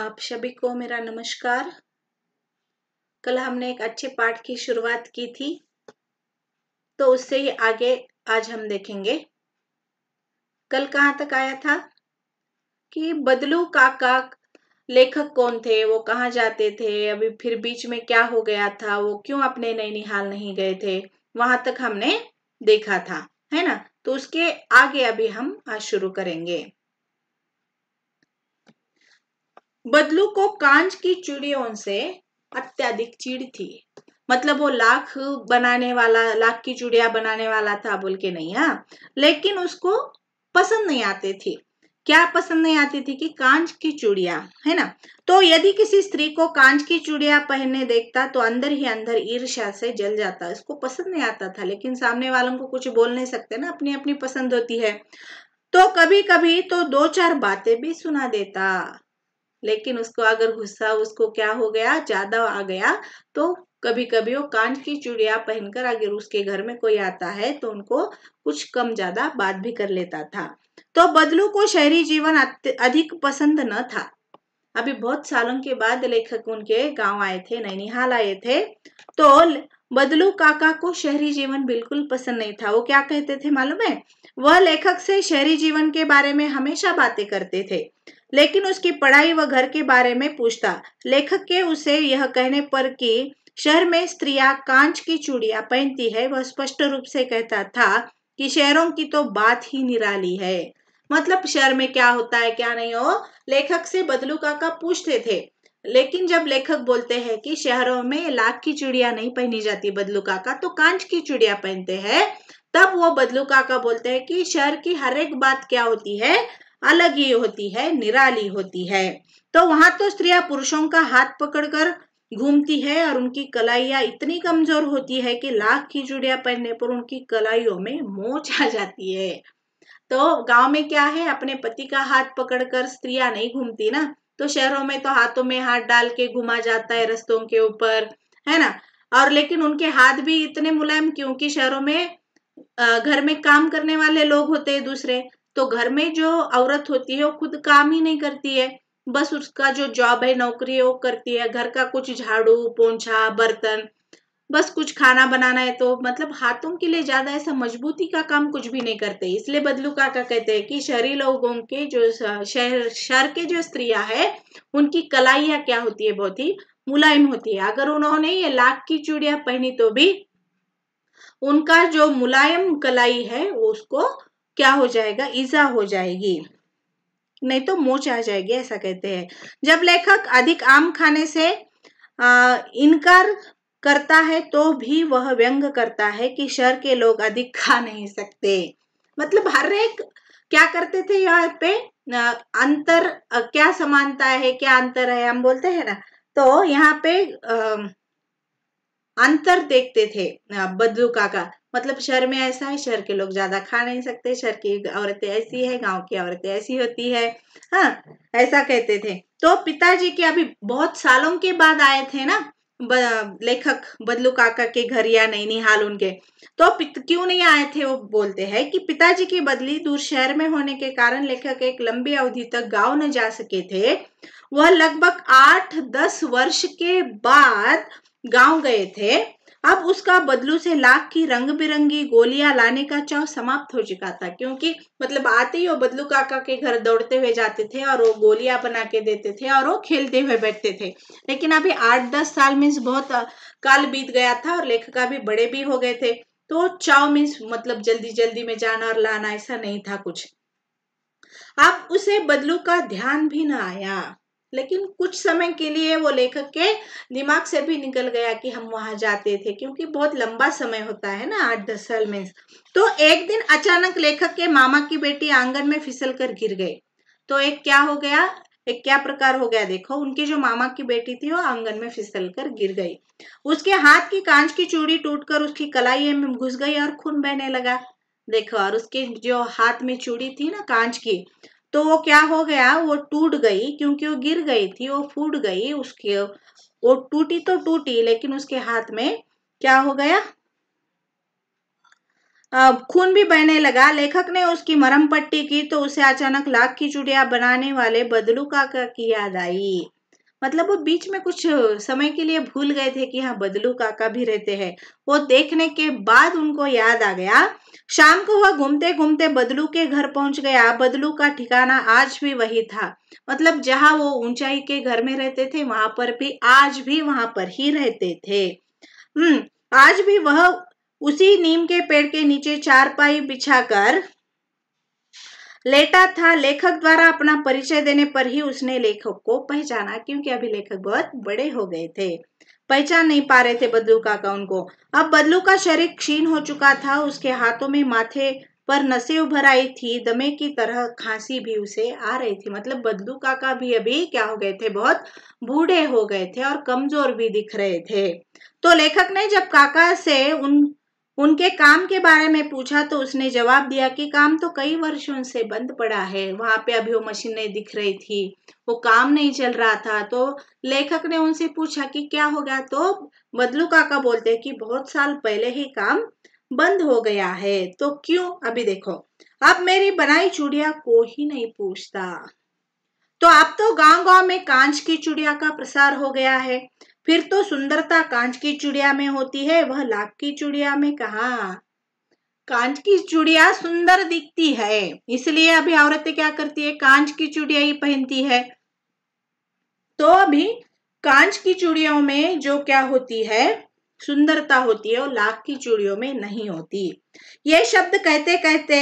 आप सभी को मेरा नमस्कार कल हमने एक अच्छे पाठ की शुरुआत की थी तो उससे ही आगे आज हम देखेंगे कल कहाँ तक आया था कि बदलू काका लेखक कौन थे वो कहाँ जाते थे अभी फिर बीच में क्या हो गया था वो क्यों अपने नैनिहाल नहीं गए थे वहां तक हमने देखा था है ना तो उसके आगे अभी हम आज शुरू करेंगे बदलू को कांच की चूड़ियों से अत्यधिक चिड़ थी मतलब वो लाख बनाने वाला लाख की चूड़िया बनाने वाला था बोल के नहीं हाँ लेकिन उसको पसंद नहीं आती थी क्या पसंद नहीं आती थी कि कांच की चूड़िया है ना तो यदि किसी स्त्री को कांच की चूड़िया पहनने देखता तो अंदर ही अंदर ईर्ष्या से जल जाता इसको पसंद नहीं आता था लेकिन सामने वालों को कुछ बोल नहीं सकते ना अपनी अपनी पसंद होती है तो कभी कभी तो दो चार बातें भी सुना देता लेकिन उसको अगर गुस्सा उसको क्या हो गया ज्यादा आ गया तो कभी कभी वो कांच की चूड़िया पहनकर अगर उसके घर में कोई आता है तो उनको कुछ कम ज्यादा बात भी कर लेता था तो बदलू को शहरी जीवन अधिक पसंद न था अभी बहुत सालों के बाद लेखक उनके गांव आए थे नैनिहाल आए थे तो बदलू काका को शहरी जीवन बिल्कुल पसंद नहीं था वो क्या कहते थे मालूम है वह लेखक से शहरी जीवन के बारे में हमेशा बातें करते थे लेकिन उसकी पढ़ाई व घर के बारे में पूछता लेखक के उसे यह कहने पर कि शहर में स्त्रियां कांच की चूड़ियां पहनती है वह स्पष्ट रूप से कहता था कि शहरों की तो बात ही निराली है मतलब शहर में क्या होता है क्या नहीं हो लेखक से बदलू काका पूछते थे लेकिन जब लेखक बोलते हैं कि शहरों में लाख की चूड़िया नहीं पहनी जाती बदलू काका तो कांच की चूड़िया पहनते हैं तब वो बदलू काका बोलते हैं कि शहर की हर एक बात क्या होती है अलग ही होती है निराली होती है तो वहां तो स्त्रियां पुरुषों का हाथ पकड़कर घूमती है और उनकी कलाइया इतनी कमजोर होती है कि लाख की जुड़िया पहनने पर उनकी कलाइयों में मोच आ जाती है तो गांव में क्या है अपने पति का हाथ पकड़कर स्त्रियां नहीं घूमती ना तो शहरों में तो हाथों में हाथ डाल के घुमा जाता है रस्तों के ऊपर है ना और लेकिन उनके हाथ भी इतने मुलायम क्योंकि शहरों में घर में काम करने वाले लोग होते हैं दूसरे तो घर में जो औरत होती है वो खुद काम ही नहीं करती है बस उसका जो जॉब है नौकरी है वो करती है घर का कुछ झाड़ू पोंछा बर्तन बस कुछ खाना बनाना है तो मतलब हाथों के लिए ज्यादा ऐसा मजबूती का काम कुछ भी नहीं करते इसलिए बदलू काका कहते हैं कि शहरी लोगों के जो शहर शहर के जो स्त्रियां है उनकी कलाइया क्या होती है बहुत ही मुलायम होती है अगर उन्होंने ये लाख की चूड़िया पहनी तो भी उनका जो मुलायम कलाई है उसको क्या हो जाएगा ईजा हो जाएगी नहीं तो मोच आ जाएगी ऐसा कहते हैं जब लेखक अधिक आम खाने से इनकार करता है तो भी वह व्यंग करता है कि शहर के लोग अधिक खा नहीं सकते मतलब हर एक क्या करते थे यहाँ पे अंतर क्या समानता है क्या अंतर है हम बोलते हैं ना तो यहाँ पे आ, अंतर देखते थे बदलू का मतलब शहर में ऐसा है शहर के लोग ज्यादा खा नहीं सकते शहर की औरतें ऐसी है गांव की औरतें ऐसी होती है हाँ ऐसा कहते थे तो पिताजी के अभी बहुत सालों के बाद आए थे ना लेखक बदलू काका के घर या नहीं निहाल उनके तो क्यों नहीं आए थे वो बोलते हैं कि पिताजी की बदली दूर शहर में होने के कारण लेखक एक लंबी अवधि तक गांव न जा सके थे वह लगभग आठ दस वर्ष के बाद गांव गए थे अब उसका बदलू से लाख की रंग बिरंगी गोलियां लाने का चाव समाप्त हो चुका था क्योंकि मतलब आते ही वो बदलू काका के घर दौड़ते हुए जाते थे और वो गोलियां बना के देते थे और वो खेलते हुए बैठते थे लेकिन अभी आठ दस साल मीन्स बहुत काल बीत गया था और लेखिका भी बड़े भी हो गए थे तो चाव मीन्स मतलब जल्दी जल्दी में जाना और लाना ऐसा नहीं था कुछ अब उसे बदलू का ध्यान भी ना आया लेकिन कुछ समय के लिए वो लेखक के दिमाग से भी निकल गया कि हम वहां जाते थे क्योंकि बहुत लंबा समय होता है ना आठ दस साल में तो एक दिन अचानक लेखक के मामा की बेटी आंगन में फिसल कर गिर गई तो एक क्या हो गया एक क्या प्रकार हो गया देखो उनकी जो मामा की बेटी थी वो आंगन में फिसल कर गिर गई उसके हाथ की कांच की चूड़ी टूटकर उसकी कलाई में घुस गई और खून बहने लगा देखो और उसके जो हाथ में चूड़ी थी ना कांच की तो वो क्या हो गया वो टूट गई क्योंकि वो गिर गई थी वो फूट गई उसके वो टूटी तो टूटी लेकिन उसके हाथ में क्या हो गया खून भी बहने लगा लेखक ने उसकी मरम पट्टी की तो उसे अचानक लाख की चुड़िया बनाने वाले बदलू का, की याद आई मतलब वो बीच में कुछ समय के लिए भूल गए थे कि हाँ बदलू काका भी रहते हैं वो देखने के बाद उनको याद आ गया शाम को वह घूमते घूमते बदलू के घर पहुंच गया बदलू का ठिकाना आज भी वही था मतलब जहां वो ऊंचाई के घर में रहते थे वहां पर भी आज भी वहां पर ही रहते थे हम्म आज भी वह उसी नीम के पेड़ के नीचे चारपाई बिछाकर लेटा था लेखक द्वारा अपना परिचय देने पर ही उसने लेखक को पहचाना क्योंकि अभी लेखक बहुत बड़े हो गए थे पहचान नहीं पा रहे थे बदलू काका उनको अब बदलू का शरीर क्षीण हो चुका था उसके हाथों में माथे पर नसें उभर आई थी दमे की तरह खांसी भी उसे आ रही थी मतलब बदलू काका भी अभी क्या हो गए थे बहुत बूढ़े हो गए थे और कमजोर भी दिख रहे थे तो लेखक ने जब काका से उन उनके काम के बारे में पूछा तो उसने जवाब दिया कि काम तो कई वर्षों से बंद पड़ा है वहां पे अभी वो मशीनें दिख रही थी वो काम नहीं चल रहा था तो लेखक ने उनसे पूछा कि क्या हो गया तो बदलू काका बोलते हैं कि बहुत साल पहले ही काम बंद हो गया है तो क्यों अभी देखो अब मेरी बनाई चूड़िया को ही नहीं पूछता तो अब तो गांव गांव में कांच की चुड़िया का प्रसार हो गया है फिर तो सुंदरता कांच की चुड़िया में होती है वह लाख की चुड़िया में कहा कांच की चुड़िया सुंदर दिखती है इसलिए अभी औरतें क्या करती है कांच की चुड़िया ही पहनती है तो अभी कांच की चुड़ियों में जो क्या होती है सुंदरता होती है और लाख की चूड़ियों में नहीं होती ये शब्द कहते कहते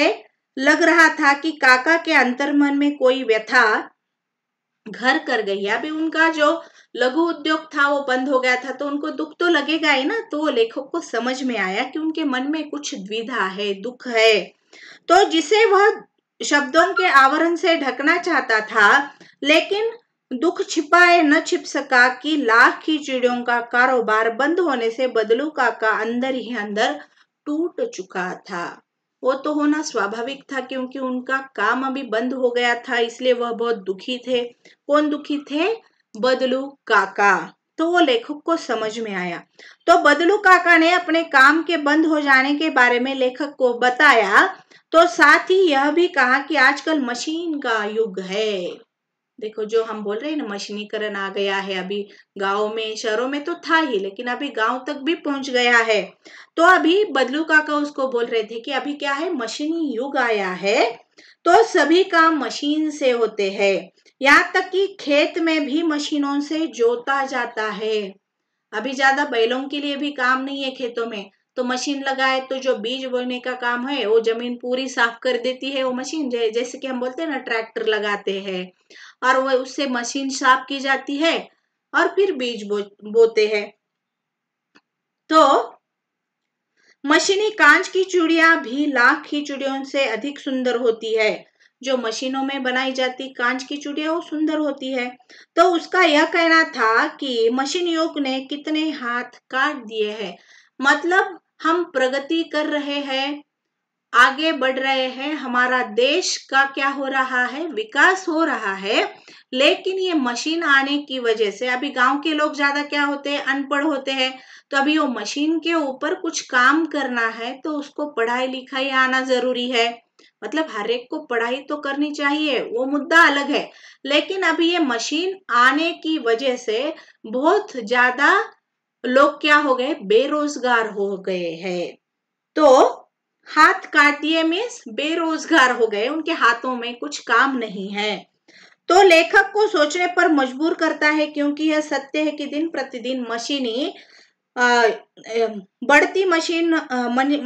लग रहा था कि काका के अंतर्मन में कोई व्यथा घर कर गई अभी उनका जो लघु उद्योग था वो बंद हो गया था तो उनको दुख तो लगेगा ही ना तो लेखक को समझ में आया कि उनके मन में कुछ द्विधा है दुख है तो जिसे वह शब्दों के आवरण से ढकना चाहता था लेकिन दुख छिपाए न छिप सका कि लाख की चिड़ियों का कारोबार बंद होने से बदलू काका अंदर ही अंदर टूट चुका था वो तो होना स्वाभाविक था क्योंकि उनका काम अभी बंद हो गया था इसलिए वह बहुत दुखी थे कौन दुखी थे बदलू काका तो वो लेखक को समझ में आया तो बदलू काका ने अपने काम के बंद हो जाने के बारे में लेखक को बताया तो साथ ही यह भी कहा कि आजकल मशीन का युग है देखो जो हम बोल रहे हैं ना मशीनीकरण आ गया है अभी गाँव में शहरों में तो था ही लेकिन अभी गाँव तक भी पहुंच गया है तो अभी बदलू काका उसको बोल रहे थे कि अभी क्या है मशीनी युग आया है तो सभी काम मशीन से होते हैं यहाँ तक कि खेत में भी मशीनों से जोता जाता है अभी ज्यादा बैलों के लिए भी काम नहीं है खेतों में तो मशीन लगाए तो जो बीज बोने का काम है वो जमीन पूरी साफ कर देती है वो मशीन जैसे कि हम बोलते हैं ना ट्रैक्टर लगाते हैं और वह उससे मशीन साफ की जाती है और फिर बीज बो, बोते हैं तो मशीनी कांच की चूड़िया भी लाख की चूड़ियों से अधिक सुंदर होती है जो मशीनों में बनाई जाती कांच की चूड़िया वो सुंदर होती है तो उसका यह कहना था कि मशीन योग ने कितने हाथ काट दिए हैं मतलब हम प्रगति कर रहे हैं आगे बढ़ रहे हैं हमारा देश का क्या हो रहा है विकास हो रहा है लेकिन ये मशीन आने की वजह से अभी गांव के लोग ज्यादा क्या होते हैं अनपढ़ होते हैं तो अभी वो मशीन के ऊपर कुछ काम करना है तो उसको पढ़ाई लिखाई आना जरूरी है मतलब हर एक को पढ़ाई तो करनी चाहिए वो मुद्दा अलग है लेकिन अभी ये मशीन आने की वजह से बहुत ज्यादा लोग क्या हो गए बेरोजगार हो गए हैं तो हाथ काटिए मीन्स बेरोजगार हो गए उनके हाथों में कुछ काम नहीं है तो लेखक को सोचने पर मजबूर करता है क्योंकि यह सत्य है कि दिन प्रतिदिन मशीनी बढ़ती मशीन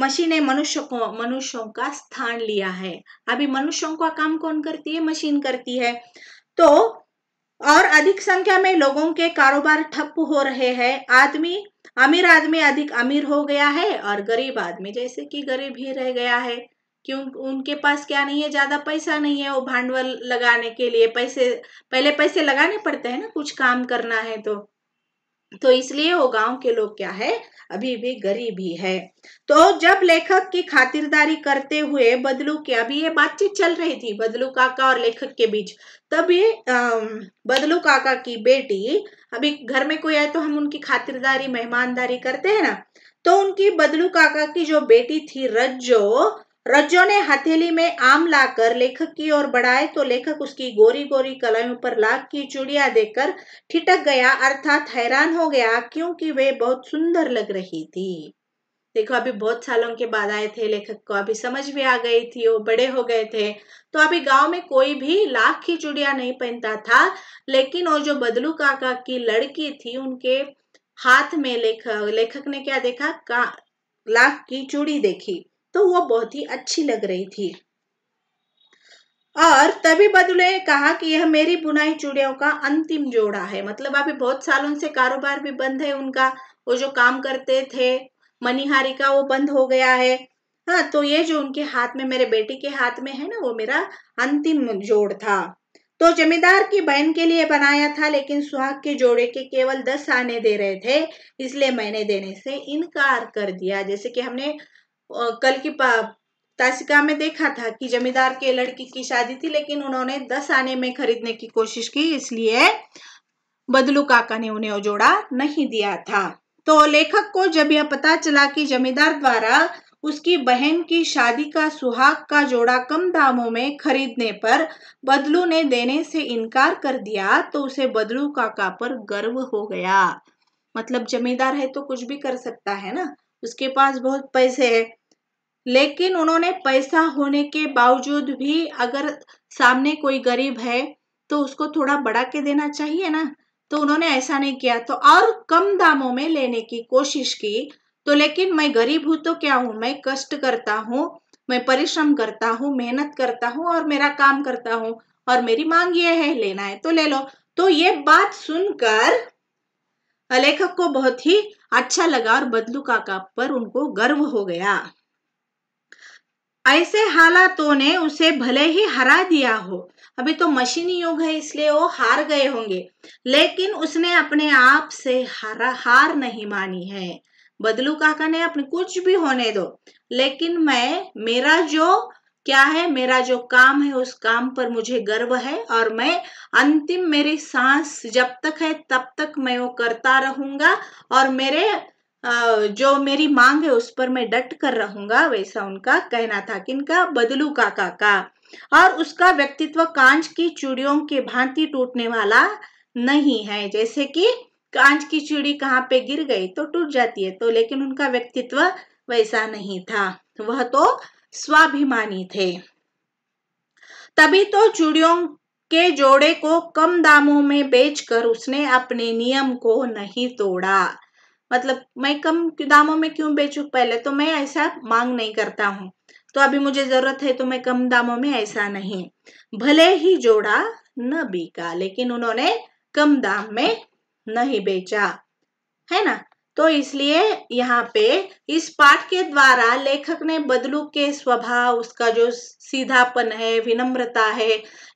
मशीनें मनुष्य को मनुष्यों का स्थान लिया है अभी मनुष्यों का काम कौन करती है मशीन करती है तो और अधिक संख्या में लोगों के कारोबार ठप हो रहे हैं आदमी अमीर आदमी अधिक अमीर हो गया है और गरीब आदमी जैसे कि गरीब ही रह गया है क्यों उनके पास क्या नहीं है ज्यादा पैसा नहीं है वो भांडवल लगाने के लिए पैसे पहले पैसे लगाने पड़ते हैं ना कुछ काम करना है तो तो इसलिए वो गांव के लोग क्या है अभी भी गरीब ही है तो जब लेखक की खातिरदारी करते हुए बदलू के अभी ये बातचीत चल रही थी बदलू काका और लेखक के बीच तभी बदलू काका की बेटी अभी घर में कोई आए तो हम उनकी खातिरदारी मेहमानदारी करते हैं ना तो उनकी बदलू काका की जो बेटी थी रज्जो रज्जो ने हथेली में आम लाकर लेखक की ओर बढ़ाए तो लेखक उसकी गोरी गोरी कलाइयों पर लाख की चुड़िया देखकर ठिटक गया अर्थात हैरान हो गया क्योंकि वे बहुत सुंदर लग रही थी देखो अभी बहुत सालों के बाद आए थे लेखक को अभी समझ भी आ गई थी वो बड़े हो गए थे तो अभी गांव में कोई भी लाख की चुड़िया नहीं पहनता था लेकिन वो जो बदलू काका की लड़की थी उनके हाथ में लेखक लेखक ने क्या देखा का लाख की चूड़ी देखी तो वो बहुत ही अच्छी लग रही थी और तभी बदले कहा कि यह मेरी बुनाई चूड़ियों का अंतिम जोड़ा है मतलब अभी बहुत सालों से कारोबार भी बंद है उनका वो जो काम करते थे मनिहारी का वो बंद हो गया है हाँ तो ये जो उनके हाथ में मेरे बेटे के हाथ में है ना वो मेरा अंतिम जोड़ था तो जमींदार की बहन के लिए बनाया था लेकिन सुहाग के जोड़े के केवल दस आने दे रहे थे इसलिए मैंने देने से इनकार कर दिया जैसे कि हमने कल की तासिका में देखा था कि जमींदार के लड़की की शादी थी लेकिन उन्होंने दस आने में खरीदने की कोशिश की इसलिए बदलू काका ने उन्हें जोड़ा नहीं दिया था तो लेखक को जब यह पता चला कि जमींदार द्वारा उसकी बहन की शादी का सुहाग का जोड़ा कम दामों में खरीदने पर बदलू ने देने से इनकार कर दिया तो उसे बदलू काका पर गर्व हो गया मतलब जमींदार है तो कुछ भी कर सकता है ना उसके पास बहुत पैसे है लेकिन उन्होंने पैसा होने के बावजूद भी अगर सामने कोई गरीब है तो उसको थोड़ा बढ़ा के देना चाहिए ना तो उन्होंने ऐसा नहीं किया तो और कम दामों में लेने की कोशिश की तो लेकिन मैं गरीब हूं तो क्या हूं मैं कष्ट करता हूँ मैं परिश्रम करता हूँ मेहनत करता हूँ और मेरा काम करता हूँ और मेरी मांग ये है लेना है तो ले लो तो ये बात सुनकर लेखक को बहुत ही अच्छा लगा और बदलू काका पर उनको गर्व हो गया ऐसे हालातों ने उसे भले ही हरा दिया हो अभी तो मशीनी युग है इसलिए वो हार गए होंगे लेकिन उसने अपने आप से हारा हार नहीं मानी है बदलू काका ने अपने कुछ भी होने दो लेकिन मैं मेरा जो क्या है मेरा जो काम है उस काम पर मुझे गर्व है और मैं अंतिम मेरी सांस जब तक है तब तक मैं वो करता रहूंगा और मेरे जो मेरी मांग है उस पर मैं डट कर रहूंगा वैसा उनका कहना था किनका बदलू काका का और उसका व्यक्तित्व कांच की चूड़ियों के भांति टूटने वाला नहीं है जैसे कि कांच की चूड़ी कहाँ पे गिर गई तो टूट जाती है तो लेकिन उनका व्यक्तित्व वैसा नहीं था वह तो स्वाभिमानी थे तभी तो चूड़ियों के जोड़े को कम दामों में बेचकर उसने अपने नियम को नहीं तोड़ा मतलब मैं कम दामों में क्यों बेचू पहले तो मैं ऐसा मांग नहीं करता हूँ तो अभी मुझे जरूरत है तो मैं कम दामों में ऐसा नहीं भले ही जोड़ा न बिका लेकिन उन्होंने कम दाम में नहीं बेचा है ना तो इसलिए यहाँ पे इस पाठ के द्वारा लेखक ने बदलू के स्वभाव उसका जो सीधापन है विनम्रता है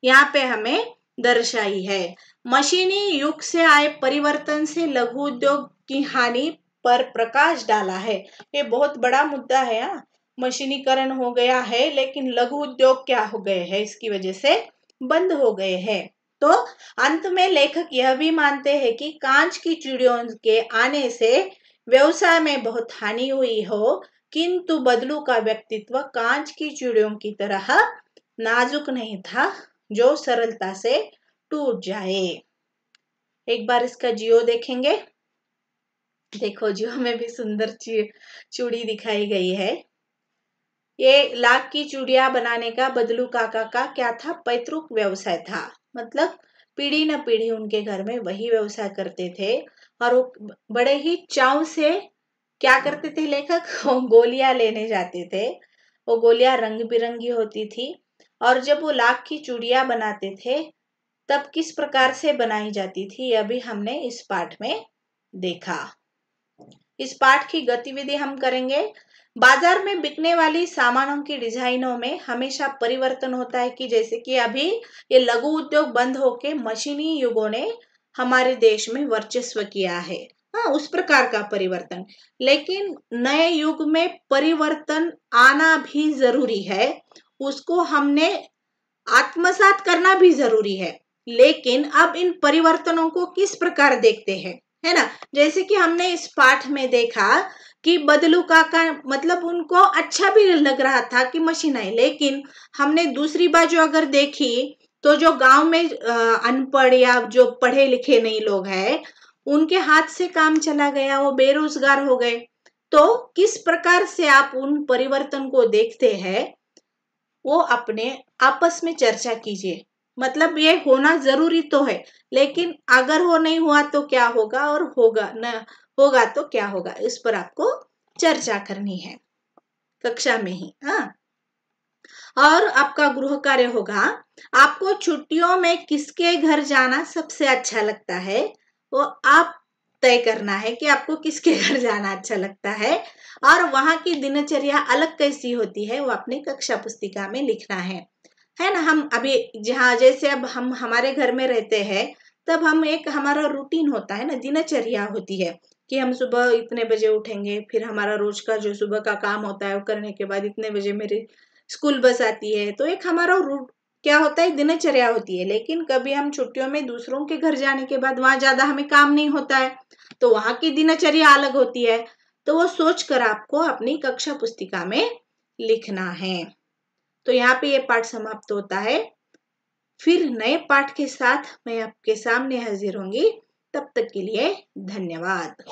यहाँ पे हमें दर्शाई है मशीनी युग से आए परिवर्तन से लघु उद्योग की हानि पर प्रकाश डाला है ये बहुत बड़ा मुद्दा है हा? मशीनीकरण हो गया है लेकिन लघु उद्योग क्या हो गए हैं इसकी वजह से बंद हो गए हैं तो अंत में लेखक यह भी मानते हैं कि कांच की चिड़ियों के आने से व्यवसाय में बहुत हानि हुई हो किंतु बदलू का व्यक्तित्व कांच की चिड़ियों की तरह नाजुक नहीं था जो सरलता से टूट जाए एक बार इसका जियो देखेंगे देखो जियो में भी सुंदर चूड़ी दिखाई गई है ये लाख की चूड़िया बनाने का बदलू काका का क्या था पैतृक व्यवसाय था मतलब पीढ़ी न पीढ़ी उनके घर में वही व्यवसाय करते थे और वो बड़े ही चाव से क्या करते थे लेखक गोलियां लेने जाते थे वो गोलियां रंग बिरंगी होती थी और जब वो लाख की चूड़िया बनाते थे तब किस प्रकार से बनाई जाती थी अभी हमने इस पाठ में देखा इस पाठ की गतिविधि हम करेंगे बाजार में बिकने वाली सामानों की डिजाइनों में हमेशा परिवर्तन होता है कि जैसे कि अभी ये लघु उद्योग बंद होके मशीनी युगों ने हमारे देश में वर्चस्व किया है हाँ उस प्रकार का परिवर्तन लेकिन नए युग में परिवर्तन आना भी जरूरी है उसको हमने आत्मसात करना भी जरूरी है लेकिन अब इन परिवर्तनों को किस प्रकार देखते हैं है ना जैसे कि हमने इस पाठ में देखा कि बदलू का का मतलब उनको अच्छा भी लग रहा था कि मशीन आई लेकिन हमने दूसरी बाजू अगर देखी तो जो गांव में अनपढ़ या जो पढ़े लिखे नहीं लोग हैं उनके हाथ से काम चला गया वो बेरोजगार हो गए तो किस प्रकार से आप उन परिवर्तन को देखते हैं वो अपने आपस में चर्चा कीजिए मतलब ये होना जरूरी तो है लेकिन अगर हो नहीं हुआ तो क्या होगा और होगा न होगा तो क्या होगा इस पर आपको चर्चा करनी है कक्षा में ही हाँ और आपका गृह कार्य होगा आपको छुट्टियों में किसके घर जाना सबसे अच्छा लगता है वो आप तय करना है कि आपको किसके घर जाना अच्छा लगता है और वहां की दिनचर्या अलग कैसी होती है वो अपने कक्षा पुस्तिका में लिखना है है ना हम अभी जहाँ जैसे अब हम हमारे घर में रहते हैं तब हम एक हमारा रूटीन होता है ना दिनचर्या होती है कि हम सुबह इतने बजे उठेंगे फिर हमारा रोज का जो सुबह का काम होता है वो करने के बाद इतने बजे मेरी स्कूल बस आती है तो एक हमारा रूट क्या होता है दिनचर्या होती है लेकिन कभी हम छुट्टियों में दूसरों के घर जाने के बाद वहाँ ज्यादा हमें काम नहीं होता है तो वहाँ की दिनचर्या अलग होती है तो वो सोच कर आपको अपनी कक्षा पुस्तिका में लिखना है तो यहाँ पे ये पाठ समाप्त होता है फिर नए पाठ के साथ मैं आपके सामने हाजिर होंगी तब तक के लिए धन्यवाद